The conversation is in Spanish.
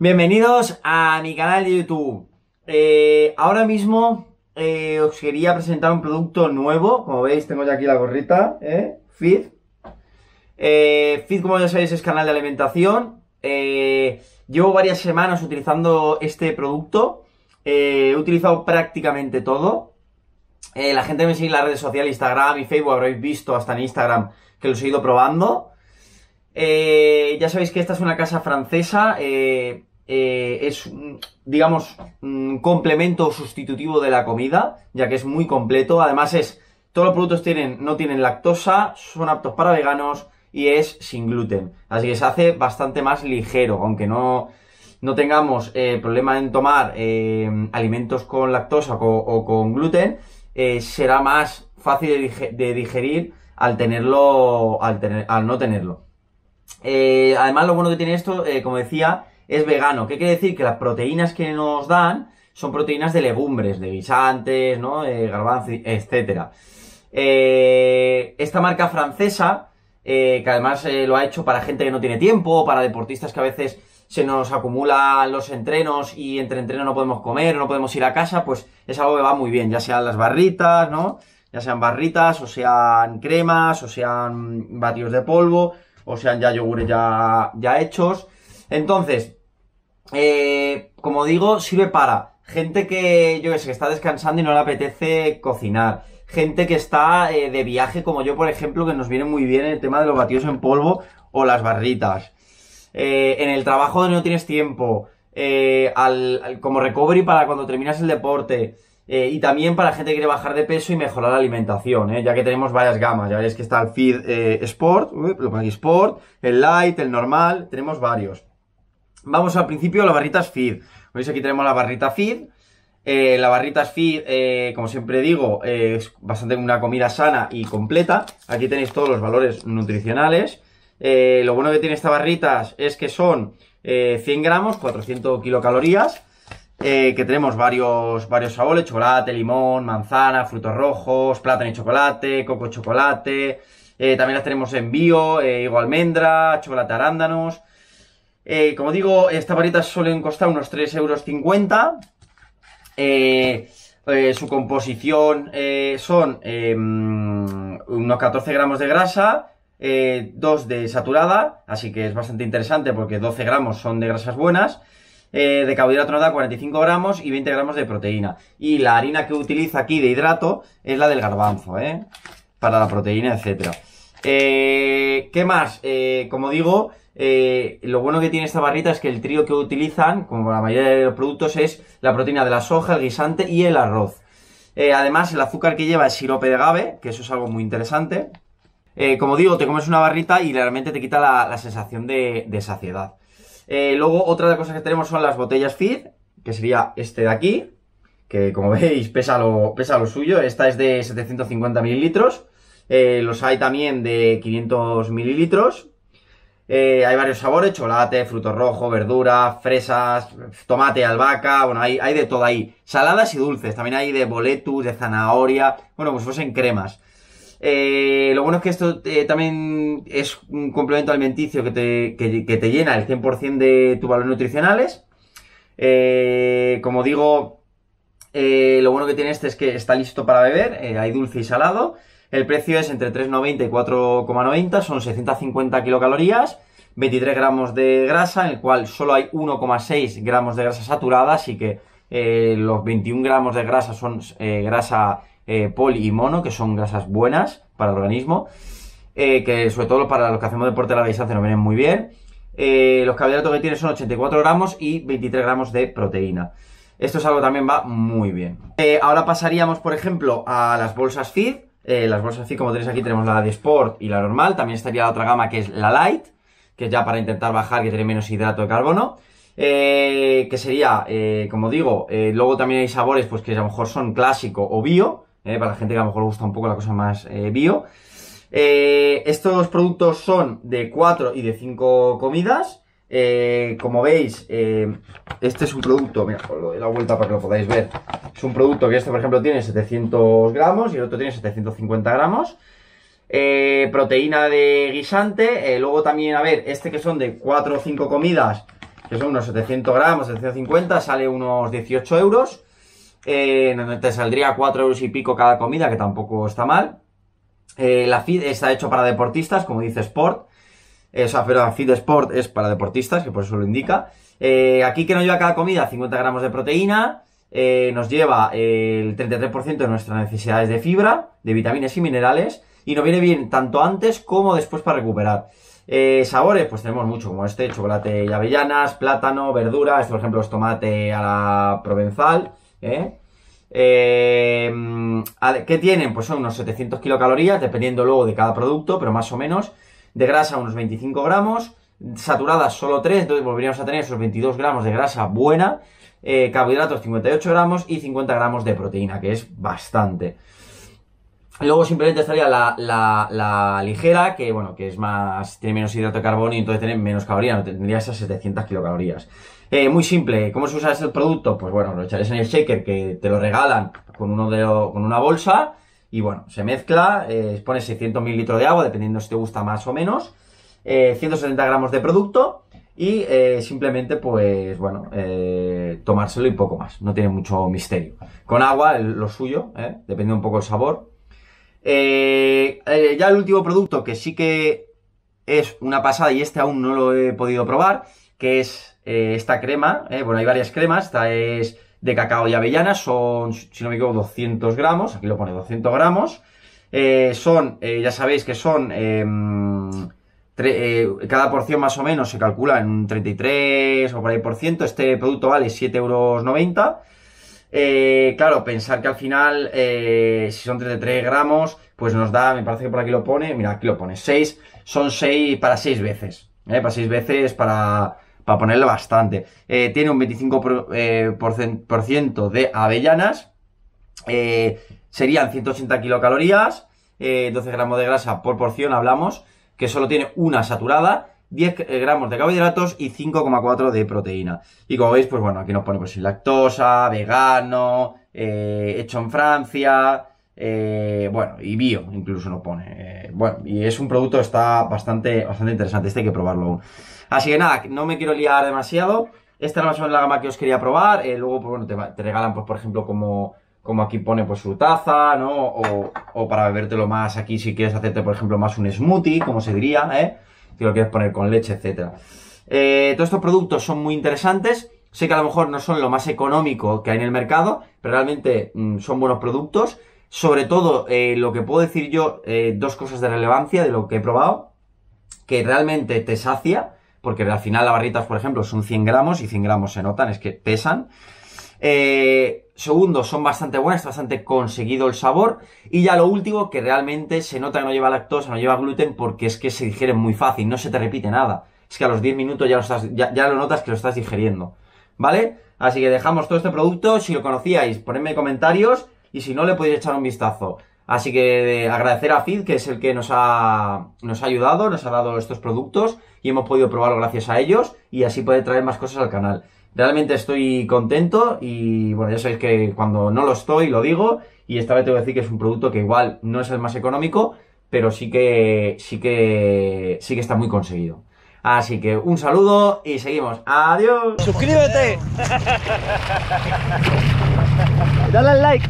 Bienvenidos a mi canal de YouTube. Eh, ahora mismo eh, os quería presentar un producto nuevo. Como veis, tengo ya aquí la gorrita, ¿eh? FIT eh, como ya sabéis, es canal de alimentación. llevo varias semanas utilizando este producto. he utilizado prácticamente todo. la gente me sigue en las redes sociales, Instagram y Facebook, habréis visto hasta en Instagram que los he ido probando. ya sabéis que esta es una casa francesa. Eh, es, mm, digamos, un mm, complemento sustitutivo de la comida, ya que es muy completo. Además es, todos los productos tienen, no tienen lactosa, son aptos para veganos y es sin gluten. Así que se hace bastante más ligero, aunque no, tengamos eh, problema en tomar eh, alimentos con lactosa o, con gluten, será más fácil de digerir al tenerlo, al, al no tenerlo. además, lo bueno que tiene esto, como decía, es vegano. ¿Qué quiere decir? Que las proteínas que nos dan son proteínas de legumbres, de guisantes, ¿no? De garbanzos, etc. Eh, esta marca francesa, eh, que además eh, lo ha hecho para gente que no tiene tiempo, para deportistas que a veces se nos acumulan los entrenos y entre entrenos no podemos comer, no podemos ir a casa, pues es algo que va muy bien, ya sean las barritas, ¿no? Ya sean barritas, o sean cremas, o sean batidos de polvo, o sean ya yogures ya, ya hechos. Entonces, eh, como digo, sirve para gente que, yo que sé, que está descansando y no le apetece cocinar. Gente que está eh, de viaje, como yo, por ejemplo, que nos viene muy bien el tema de los batidos en polvo o las barritas. Eh, en el trabajo donde no tienes tiempo. como recovery para cuando terminas el deporte. y también para gente que quiere bajar de peso y mejorar la alimentación, ya que tenemos varias gamas. Ya veréis que está el Feed Sport, Sport, el Light, el normal, tenemos varios. Vamos al principio a las barritas feed. Veis, aquí tenemos la barrita feed. Eh, la barrita feed, eh, como siempre digo, eh, es bastante una comida sana y completa. Aquí tenéis todos los valores nutricionales. lo bueno que tiene estas barritas es que son 100 gramos, 400 kilocalorías. que tenemos varios, varios sabores, chocolate, limón, manzana, frutos rojos, plátano y chocolate, coco y chocolate. también las tenemos en bio, higo almendra, chocolate arándanos. Eh, como digo, estas varitas suelen costar unos 3,50 euros. Eh, eh, su composición son em, unos 14 gramos de grasa, 2 de saturada, así que es bastante interesante porque 12 gramos son de grasas buenas. de carbohidrato nos da 45 gramos y 20 gramos de proteína. Y la harina que utiliza aquí de hidrato es la del garbanzo, Para la proteína, etc. ¿Qué más? como digo, eh, lo bueno que tiene esta barrita es que el trío que utilizan, como la mayoría de los productos, es la proteína de la soja, el guisante y el arroz. Eh, además, el azúcar que lleva es sirope de agave, que eso es algo muy interesante. Eh, como digo, te comes una barrita y realmente te quita la, sensación de, saciedad. luego, otra de las cosas que tenemos son las botellas FIT, que sería este de aquí, que como veis pesa lo, pesa lo suyo. Esta es de 750 mililitros. los hay también de 500 mililitros eh, hay varios sabores, chocolate, fruto rojo verduras, fresas, tomate, albahaca, bueno, hay, de todo ahí. Saladas y dulces, también hay de boletus, de zanahoria, bueno, pues fuesen cremas. Eh, lo bueno es que esto eh, también es un complemento alimenticio que te, que, que te llena el 100% de tus valores nutricionales. como digo, lo bueno que tiene este es que está listo para beber, hay dulce y salado. El precio es entre 3,90 y 4,90, son 650 kilocalorías, 23 gramos de grasa, en el cual solo hay 1,6 gramos de grasa saturada, así que eh, los 21 gramos de grasa son eh, grasa eh, poli y mono, que son grasas buenas para el organismo, que sobre todo para los que hacemos deporte a la distancia nos vienen muy bien. los carbohidratos que tiene son 84 gramos y 23 gramos de proteína. Esto es algo que también va muy bien. ahora pasaríamos, por ejemplo, a las bolsas FIT, eh, las bolsas así como tenéis aquí tenemos la de Sport y la normal. También estaría la otra gama que es la Light, que es ya para intentar bajar, que tiene menos hidrato de carbono. Eh, que sería, eh, como digo, luego también hay sabores pues que a lo mejor son clásico o bio, para la gente que a lo mejor gusta un poco la cosa más bio. estos productos son de 4 y de 5 comidas. Eh, como veis, eh, este es un producto, mira, os doy la vuelta para que lo podáis ver. Es un producto que este, por ejemplo, tiene 700 gramos y el otro tiene 750 gramos. Eh, proteína de guisante, luego también, a ver, este que son de 4 o 5 comidas, que son unos 700 gramos, 750, sale unos 18 euros. te saldría 4 euros y pico cada comida, que tampoco está mal. la feed está hecho para deportistas, como dice Sport. Esa o Sport es para deportistas, que por eso lo indica. Eh, aquí que nos lleva cada comida 50 gramos de proteína, eh, nos lleva eh, el 33% de nuestras necesidades de fibra, de vitaminas y minerales, y nos viene bien tanto antes como después para recuperar. sabores, pues tenemos mucho, como este, chocolate y avellanas, plátano, verdura, esto por ejemplo es tomate a la provenzal, ¿eh? Mm, qué tienen? Pues son unos 700 kilocalorías, dependiendo luego de cada producto, pero más o menos de grasa unos 25 gramos, saturadas solo 3, entonces volveríamos a tener esos 22 gramos de grasa buena, eh, carbohidratos 58 gramos y 50 gramos de proteína, que es bastante. Luego simplemente estaría la, ligera, que bueno, que es más, tiene menos hidrato de carbono y entonces tiene menos calorías, tendría esas 700 kilocalorías. Eh, muy simple, ¿cómo se usa este producto? Pues bueno, lo echaréis en el shaker que te lo regalan con, uno de con una bolsa y bueno, se mezcla, eh, pones 600 mililitros de agua, dependiendo si te gusta más o menos, 170 eh, gramos de producto y eh, simplemente, pues bueno, eh, tomárselo y poco más. No tiene mucho misterio. Con agua, lo suyo, depende un poco el sabor. ya el último producto que sí que es una pasada y este aún no lo he podido probar, que es esta crema. bueno, hay varias cremas. Esta es de cacao y avellana son, si no me equivoco, 200 gramos, aquí lo pone 200 gramos, eh, son, eh, ya sabéis que son, em, eh, cada porción más o menos se calcula en un 33 o por ahí por ciento, este producto vale 7,90 euros, claro, pensar que al final, si son 33 gramos, pues nos da, me parece que por aquí lo pone, mira, aquí lo pone, 6, son 6 para 6 veces, para 6 veces para para ponerle bastante. Eh, tiene un 25% eh, de avellanas, eh, serían 180 kilocalorías, 12 gramos de grasa por porción, hablamos, que solo tiene una saturada, 10 gramos de carbohidratos y 5,4 de proteína. Y como veis, pues bueno, aquí nos pone pues, sin lactosa, vegano, hecho en Francia, bueno, y bio incluso nos pone. bueno, y es un producto está bastante, bastante interesante, este hay que probarlo aún. Así que nada, no me quiero liar demasiado. Esta era más la gama que os quería probar. Eh, luego, pues, bueno, te, regalan, pues, por ejemplo, como, como aquí pone, pues, su taza, ¿no? O, para bebértelo más aquí si quieres hacerte, por ejemplo, más un smoothie, como se diría, ¿eh? Si lo quieres poner con leche, etcétera. Eh, todos estos productos son muy interesantes. Sé que a lo mejor no son lo más económico que hay en el mercado, pero realmente mm, son buenos productos. Sobre todo, eh, lo que puedo decir yo, dos cosas de relevancia de lo que he probado, que realmente te sacia porque al final las barritas, por ejemplo, son 100 gramos y 100 gramos se notan, es que pesan. Eh, segundo, son bastante buenas, bastante conseguido el sabor. Y ya lo último, que realmente se nota que no lleva lactosa, no lleva gluten, porque es que se digiere muy fácil, no se te repite nada. Es que a los 10 minutos ya lo, notas que lo estás digiriendo. ¿Vale? Así que dejamos todo este producto. Si lo conocíais, ponedme comentarios. Y si no, le podéis echar un vistazo. Así que eh, agradecer a Fid, que es el que nos ha, nos ha ayudado, nos ha dado estos productos y hemos podido probarlo gracias a ellos y así poder traer más cosas al canal. Realmente estoy contento y bueno, ya sabéis que cuando no lo estoy lo digo y esta vez tengo que decir que es un producto que igual no es el más económico, pero sí que sí que sí que está muy conseguido. Así que un saludo y seguimos. Adiós. Suscríbete. Dale al like.